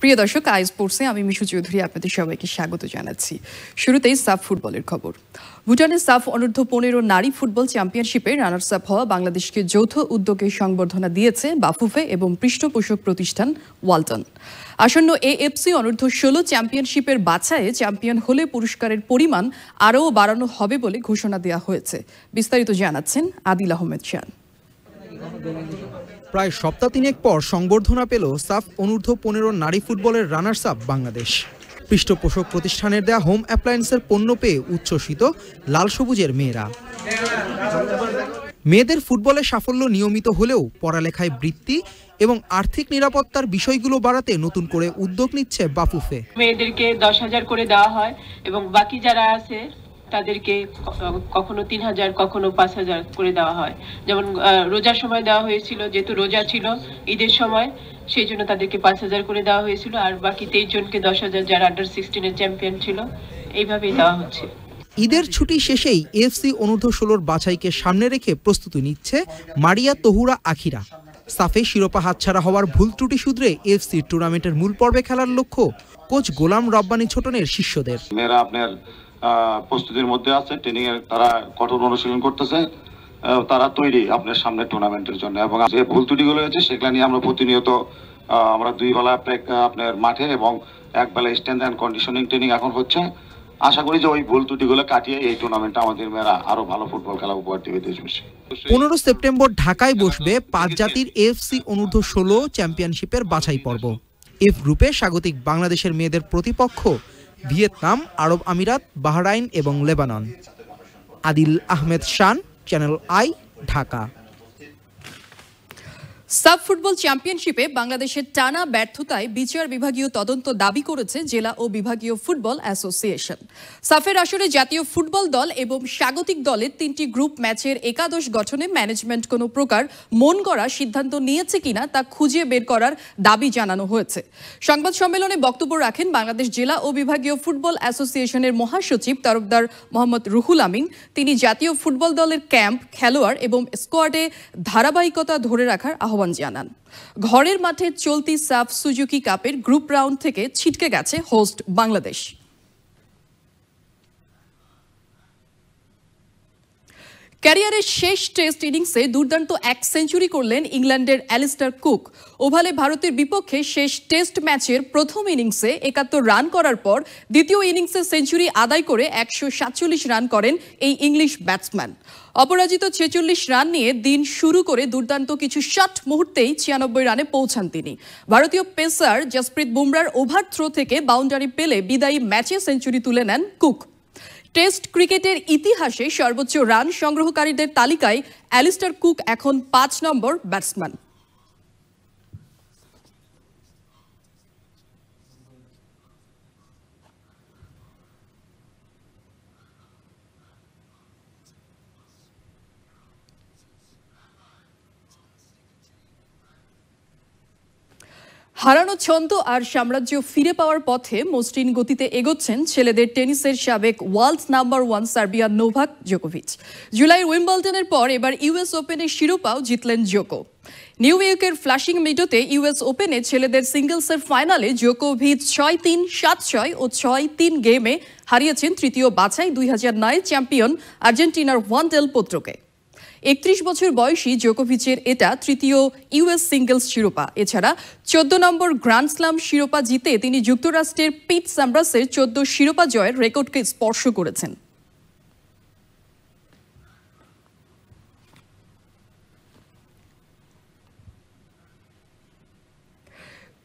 প্রিয় দর্শক আই স্পোর্টসে আমি মিশু চৌধুরী আপনাদের সবাইকে স্বাগত জানাচ্ছি শুরুতেই সাফ ফুটবলের খবর ভুটানের সাফ অনূর্ধ্ব পনেরো নারী ফুটবল চ্যাম্পিয়নশিপে রানার্স আপ হওয়া বাংলাদেশকে যৌথ উদ্যোগে সংবর্ধনা দিয়েছে বাফুফে এবং পৃষ্ঠপোষক প্রতিষ্ঠান ওয়ালটন আসন্ন এএফসি অনূর্ধ্ব ষোলো চ্যাম্পিয়নশিপের বাছায় চ্যাম্পিয়ন হলে পুরস্কারের পরিমাণ আরও বাড়ানো হবে বলে ঘোষণা দেওয়া হয়েছে বিস্তারিত জানাচ্ছেন আদিল আহমেদ শান প্রায় সপ্তাহ তিনেক পর সংবর্ধনা পেল সাফ অনূর্ধ্ব পনেরো নারী ফুটবলের রানার্স আপ বাংলাদেশ পৃষ্ঠপোষক প্রতিষ্ঠানের দেয়া হোম অ্যাপ্লায়েন্সের পণ্য পেয়ে উচ্ছ্বসিত লাল সবুজের মেয়েরা মেয়েদের ফুটবলে সাফল্য নিয়মিত হলেও পড়ালেখায় বৃত্তি এবং আর্থিক নিরাপত্তার বিষয়গুলো বাড়াতে নতুন করে উদ্যোগ নিচ্ছে বাফুফে মেয়েদেরকে দশ হাজার করে দেওয়া হয় এবং বাকি যারা আছে তাদেরকে কখনো তিন হাজার কখনো পাঁচ হাজার করে দেওয়া হয় যেমন রোজার সময় দেওয়া হয়েছিল যেহেতু রোজা ছিল ঈদের সময় সেই জন্য তাদেরকে পাঁচ হাজার করে দেওয়া হয়েছিল আর বাকি তেইশ জনকে দশ হাজার যারা আন্ডার সিক্সটিনের চ্যাম্পিয়ন ছিল এইভাবেই দেওয়া হচ্ছে ঈদের ছুটি শেষেই এফসি অনূর্ধ্ব ষোলোর বাছাইকে সামনে রেখে প্রস্তুতি নিচ্ছে মারিয়া তহুরা আখিরা সাফে শিরোপা হাতছাড়া হওয়ার ভুল ত্রুটি শুধরে এফসি টুর্নামেন্টের মূল পর্বে খেলার লক্ষ্য কোচ গোলাম রব্বানি ছোটনের শিষ্যদের আপনার প্রস্তুতির মধ্যে আছে ট্রেনিং এর তারা কঠোর অনুশীলন করতেছে তারা তৈরি আপনার সামনে টুর্নামেন্টের জন্য এবং যে ভুল ত্রুটিগুলো হয়েছে সেগুলা নিয়ে আমরা প্রতিনিয়ত আমরা দুই বেলা আপনার মাঠে এবং এক বেলা স্ট্যান্ড অ্যান্ড কন্ডিশনিং ট্রেনিং এখন হচ্ছে আশা করি যে ওই ভুল ত্রুটিগুলো কাটিয়ে এই টুর্নামেন্টটা আমাদের মেয়েরা আরো ভালো ফুটবল খেলা উপহার দেবে দেশবাসী পনেরো সেপ্টেম্বর ঢাকায় বসবে পাঁচ জাতির এফসি অনূর্ধ্ব ষোলো চ্যাম্পিয়নশিপের বাছাই পর্ব এফ গ্রুপে স্বাগতিক বাংলাদেশের মেয়েদের প্রতিপক্ষ ভিয়েতনাম আরব আমিরাত বাহরাইন এবং Lebanon Adil Ahmed Shan channel I Dhaka সাব ফুটবল চ্যাম্পিয়নশিপে বাংলাদেশের টানা ব্যর্থতায় বিচার বিভাগীয় তদন্ত দাবি করেছে জেলা ও বিভাগীয় ফুটবল অ্যাসোসিয়েশন সাফের আসরে জাতীয় ফুটবল দল এবং স্বাগতিক দলের তিনটি গ্রুপ ম্যাচের একাদশ গঠনে ম্যানেজমেন্ট কোনো প্রকার মন করা সিদ্ধান্ত নিয়েছে কিনা তা খুঁজে বের করার দাবি জানানো হয়েছে সংবাদ সম্মেলনে বক্তব্য রাখেন বাংলাদেশ জেলা ও বিভাগীয় ফুটবল অ্যাসোসিয়েশনের মহাসচিব তরফদার মোহাম্মদ রুহুল আমিন তিনি জাতীয় ফুটবল দলের ক্যাম্প খেলোয়াড় এবং স্কোয়াডে ধারাবাহিকতা ধরে রাখার আহ্বান আহ্বান জানান ঘরের মাঠে চলতি সাফ সুজুকি কাপের গ্রুপ রাউন্ড থেকে ছিটকে গেছে হোস্ট বাংলাদেশ ক্যারিয়ারের শেষ টেস্ট ইনিংসে দুর্দান্ত এক সেঞ্চুরি করলেন ইংল্যান্ডের অ্যালিস্টার কুক ওভালে ভারতের বিপক্ষে শেষ টেস্ট ম্যাচের প্রথম ইনিংসে একাত্তর রান করার পর দ্বিতীয় ইনিংসে সেঞ্চুরি আদায় করে একশো রান করেন এই ইংলিশ ব্যাটসম্যান অপরাজিত ছেচল্লিশ রান নিয়ে দিন শুরু করে দুর্দান্ত কিছু শট মুহূর্তেই ছিয়ানব্বই রানে পৌঁছান তিনি ভারতীয় পেসার জসপ্রীত বুমরার ওভার থ্রো থেকে বাউন্ডারি পেলে বিদায়ী ম্যাচে সেঞ্চুরি তুলে নেন কুক টেস্ট ক্রিকেটের ইতিহাসে সর্বোচ্চ রান সংগ্রহকারীদের তালিকায় অ্যালিস্টার কুক এখন পাঁচ নম্বর ব্যাটসম্যান হারানো ছন্দ আর সাম্রাজ্য ফিরে পাওয়ার পথে মসৃণ গতিতে এগোচ্ছেন ছেলেদের টেনিসের সাবেক world number one Serbian Novak জোকোভিচ জুলাই উইম্বলটনের পর এবার ইউএস ওপেনের শিরোপাও জিতলেন জোকো নিউ ইয়র্কের ফ্ল্যাশিং মিডোতে ইউএস ওপেনে ছেলেদের সিঙ্গলসের ফাইনালে জোকোভিচ ছয় তিন সাত ছয় ও ছয় তিন গেমে হারিয়েছেন তৃতীয় বাছাই দুই চ্যাম্পিয়ন আর্জেন্টিনার ওয়ান ডেল পোত্রকে একত্রিশ বছর বয়সী জোকোভিচের এটা তৃতীয় ইউএস সিঙ্গেলস শিরোপা এছাড়া চোদ্দ নম্বর গ্র্যান্ড স্লাম শিরোপা জিতে তিনি যুক্তরাষ্ট্রের পিট সাম্রাসের চোদ্দ শিরোপা জয়ের রেকর্ডকে স্পর্শ করেছেন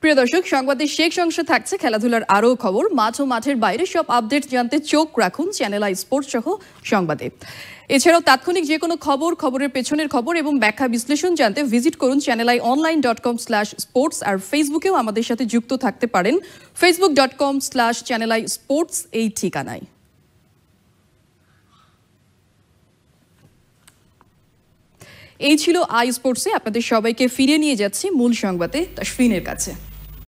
প্রিয় দর্শক সংবাদের শেষ অংশে থাকছে খেলাধুলার আরও খবর মাঠ ও মাঠের বাইরে সব আপডেট জানতে চোখ রাখুন চ্যানেল আই স্পোর্টস সহ সংবাদে এছাড়াও তাৎক্ষণিক যে কোনো খবর খবরের পেছনের খবর এবং ব্যাখ্যা বিশ্লেষণ জানতে ভিজিট করুন channel I online dot com slash sports আর ফেসবুকেও আমাদের সাথে যুক্ত থাকতে পারেন Facebook dot com slash channel I sports এই ঠিকানায় এই ছিল আই স্পোর্টসে আপনাদের সবাইকে ফিরে নিয়ে যাচ্ছি মূল সংবাদে তশফিনের কাছে